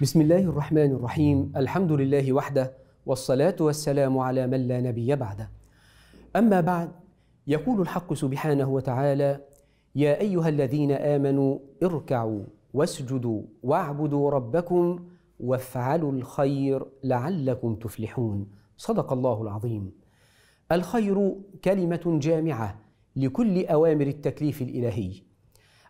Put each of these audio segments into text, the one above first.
بسم الله الرحمن الرحيم الحمد لله وحده والصلاة والسلام على من لا نبي بعده أما بعد يقول الحق سبحانه وتعالى يا أيها الذين آمنوا اركعوا واسجدوا واعبدوا ربكم وافعلوا الخير لعلكم تفلحون صدق الله العظيم الخير كلمة جامعة لكل أوامر التكليف الإلهي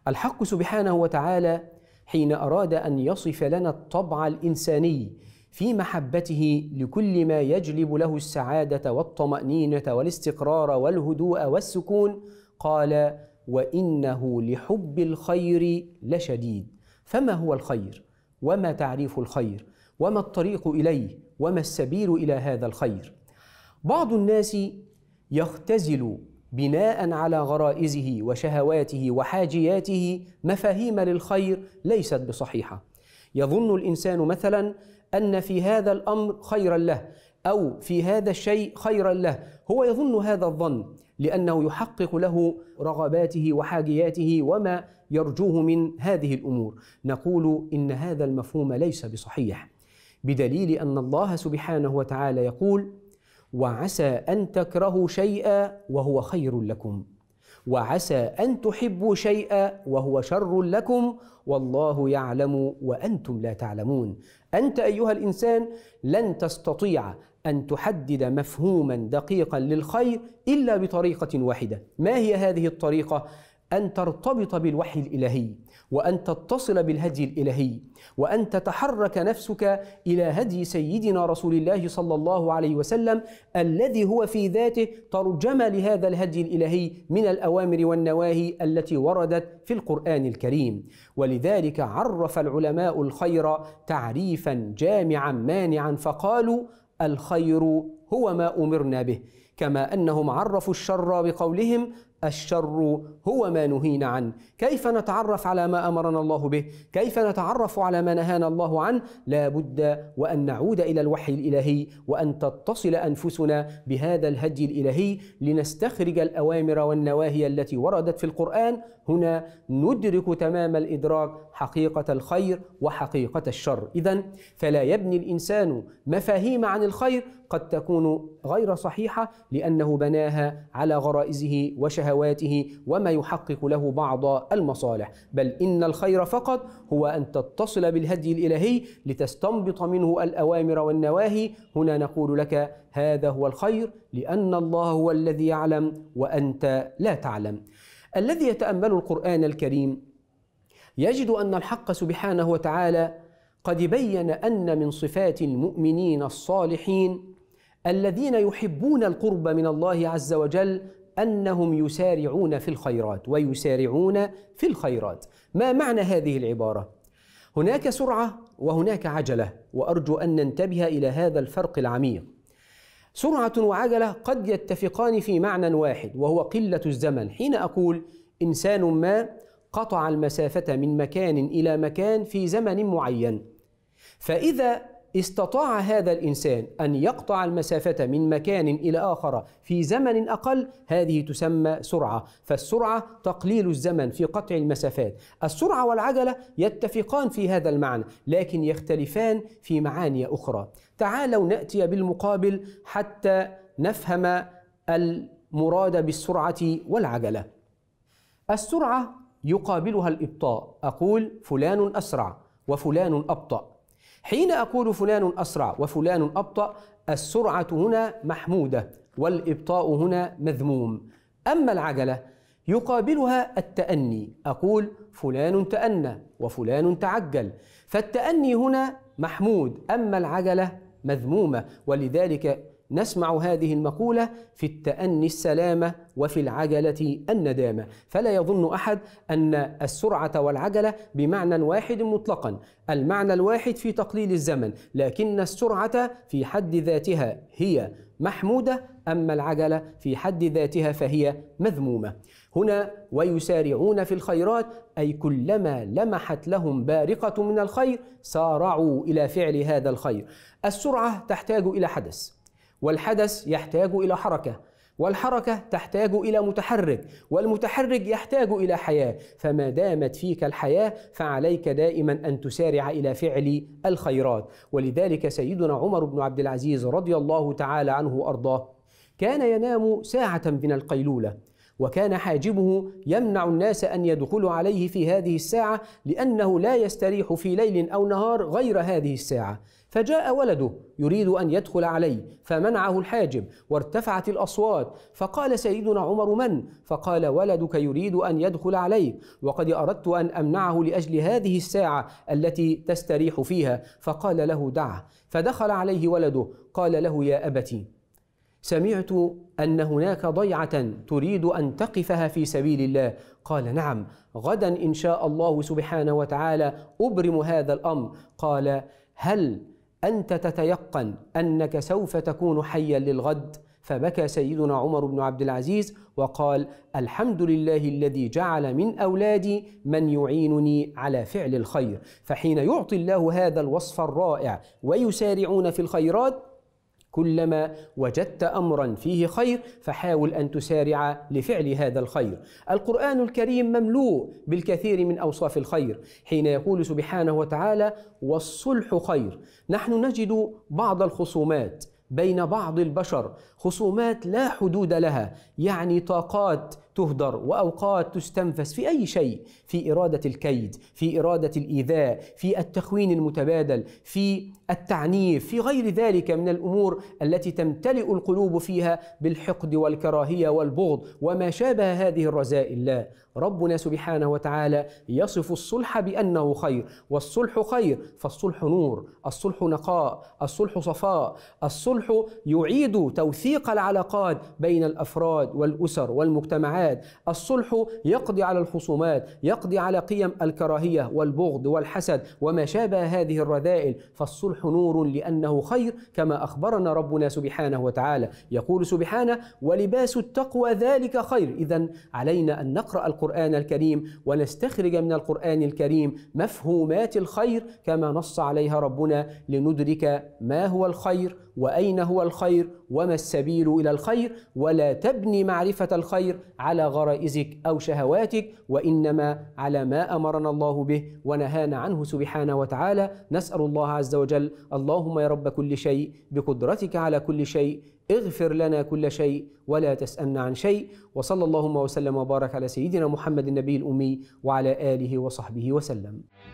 الحق سبحانه وتعالى حين أراد أن يصف لنا الطبع الإنساني في محبته لكل ما يجلب له السعادة والطمأنينة والاستقرار والهدوء والسكون قال وإنه لحب الخير لشديد فما هو الخير؟ وما تعريف الخير؟ وما الطريق إليه؟ وما السبيل إلى هذا الخير؟ بعض الناس يختزل بناء على غرائزه وشهواته وحاجياته مفاهيم للخير ليست بصحيحه يظن الانسان مثلا ان في هذا الامر خيرا له او في هذا الشيء خيرا له هو يظن هذا الظن لانه يحقق له رغباته وحاجياته وما يرجوه من هذه الامور نقول ان هذا المفهوم ليس بصحيح بدليل ان الله سبحانه وتعالى يقول وعسى ان تكرهوا شيئا وهو خير لكم وعسى ان تحبوا شيئا وهو شر لكم والله يعلم وانتم لا تعلمون انت ايها الانسان لن تستطيع ان تحدد مفهوما دقيقا للخير الا بطريقه واحده ما هي هذه الطريقه أن ترتبط بالوحي الإلهي وأن تتصل بالهدي الإلهي وأن تتحرك نفسك إلى هدي سيدنا رسول الله صلى الله عليه وسلم الذي هو في ذاته ترجمة لهذا الهدي الإلهي من الأوامر والنواهي التي وردت في القرآن الكريم ولذلك عرف العلماء الخير تعريفا جامعا مانعا فقالوا الخير هو ما أمرنا به كما أنهم عرفوا الشر بقولهم الشر هو ما نهينا عنه كيف نتعرف على ما أمرنا الله به كيف نتعرف على ما نهانا الله عنه لا بد وأن نعود إلى الوحي الإلهي وأن تتصل أنفسنا بهذا الهدي الإلهي لنستخرج الأوامر والنواهي التي وردت في القرآن هنا ندرك تمام الإدراك حقيقة الخير وحقيقة الشر إذا فلا يبني الإنسان مفاهيم عن الخير قد تكون غير صحيحة لأنه بناها على غرائزه وشهواته شهواته وما يحقق له بعض المصالح بل إن الخير فقط هو أن تتصل بالهدي الإلهي لتستنبط منه الأوامر والنواهي هنا نقول لك هذا هو الخير لأن الله هو الذي يعلم وأنت لا تعلم الذي يتأمل القرآن الكريم يجد أن الحق سبحانه وتعالى قد بين أن من صفات المؤمنين الصالحين الذين يحبون القرب من الله عز وجل انهم يسارعون في الخيرات ويسارعون في الخيرات ما معنى هذه العباره هناك سرعه وهناك عجله وارجو ان ننتبه الى هذا الفرق العميق سرعه وعجله قد يتفقان في معنى واحد وهو قله الزمن حين اقول انسان ما قطع المسافه من مكان الى مكان في زمن معين فاذا استطاع هذا الانسان ان يقطع المسافه من مكان الى اخر في زمن اقل هذه تسمى سرعه فالسرعه تقليل الزمن في قطع المسافات السرعه والعجله يتفقان في هذا المعنى لكن يختلفان في معاني اخرى تعالوا ناتي بالمقابل حتى نفهم المراد بالسرعه والعجله السرعه يقابلها الابطاء اقول فلان اسرع وفلان ابطأ حين أقول فلان أسرع وفلان أبطأ السرعة هنا محمودة والإبطاء هنا مذموم أما العجلة يقابلها التأني أقول فلان تأنى وفلان تعجل فالتأني هنا محمود أما العجلة مذمومة ولذلك نسمع هذه المقولة في التأني السلامة وفي العجلة الندامة فلا يظن أحد أن السرعة والعجلة بمعنى واحد مطلقا المعنى الواحد في تقليل الزمن لكن السرعة في حد ذاتها هي محمودة أما العجلة في حد ذاتها فهي مذمومة هنا ويسارعون في الخيرات أي كلما لمحت لهم بارقة من الخير سارعوا إلى فعل هذا الخير السرعة تحتاج إلى حدث والحدث يحتاج إلى حركة والحركة تحتاج إلى متحرك والمتحرك يحتاج إلى حياة فما دامت فيك الحياة فعليك دائما أن تسارع إلى فعل الخيرات ولذلك سيدنا عمر بن عبد العزيز رضي الله تعالى عنه وأرضاه كان ينام ساعة من القيلولة وكان حاجبه يمنع الناس أن يدخلوا عليه في هذه الساعة لأنه لا يستريح في ليل أو نهار غير هذه الساعة فجاء ولده يريد أن يدخل عليه فمنعه الحاجب وارتفعت الأصوات فقال سيدنا عمر من؟ فقال ولدك يريد أن يدخل عليك وقد أردت أن أمنعه لأجل هذه الساعة التي تستريح فيها فقال له دعه فدخل عليه ولده قال له يا أبتي سمعت أن هناك ضيعة تريد أن تقفها في سبيل الله قال نعم غدا إن شاء الله سبحانه وتعالى أبرم هذا الأمر قال هل أنت تتيقن أنك سوف تكون حيا للغد فبكى سيدنا عمر بن عبد العزيز وقال الحمد لله الذي جعل من أولادي من يعينني على فعل الخير فحين يعطي الله هذا الوصف الرائع ويسارعون في الخيرات كلما وجدت امرا فيه خير فحاول ان تسارع لفعل هذا الخير. القران الكريم مملوء بالكثير من اوصاف الخير حين يقول سبحانه وتعالى: والصلح خير. نحن نجد بعض الخصومات بين بعض البشر، خصومات لا حدود لها، يعني طاقات تهدر واوقات تستنفس في اي شيء في اراده الكيد في اراده الايذاء في التخوين المتبادل في التعنيف في غير ذلك من الامور التي تمتلئ القلوب فيها بالحقد والكراهيه والبغض وما شابه هذه الرذائل لا ربنا سبحانه وتعالى يصف الصلح بانه خير والصلح خير فالصلح نور الصلح نقاء الصلح صفاء الصلح يعيد توثيق العلاقات بين الافراد والاسر والمجتمعات الجهاد الصلح يقضي على الخصومات يقضي على قيم الكراهية والبغض والحسد وما شابه هذه الرذائل فالصلح نور لأنه خير كما أخبرنا ربنا سبحانه وتعالى يقول سبحانه ولباس التقوى ذلك خير إذا علينا أن نقرأ القرآن الكريم ونستخرج من القرآن الكريم مفهومات الخير كما نص عليها ربنا لندرك ما هو الخير وأين هو الخير وما السبيل إلى الخير ولا تبني معرفة الخير على غرائزك أو شهواتك وإنما على ما أمرنا الله به ونهانا عنه سبحانه وتعالى نسأل الله عز وجل اللهم يا رب كل شيء بقدرتك على كل شيء اغفر لنا كل شيء ولا تسألنا عن شيء وصلى اللهم وسلم وبارك على سيدنا محمد النبي الأمي وعلى آله وصحبه وسلم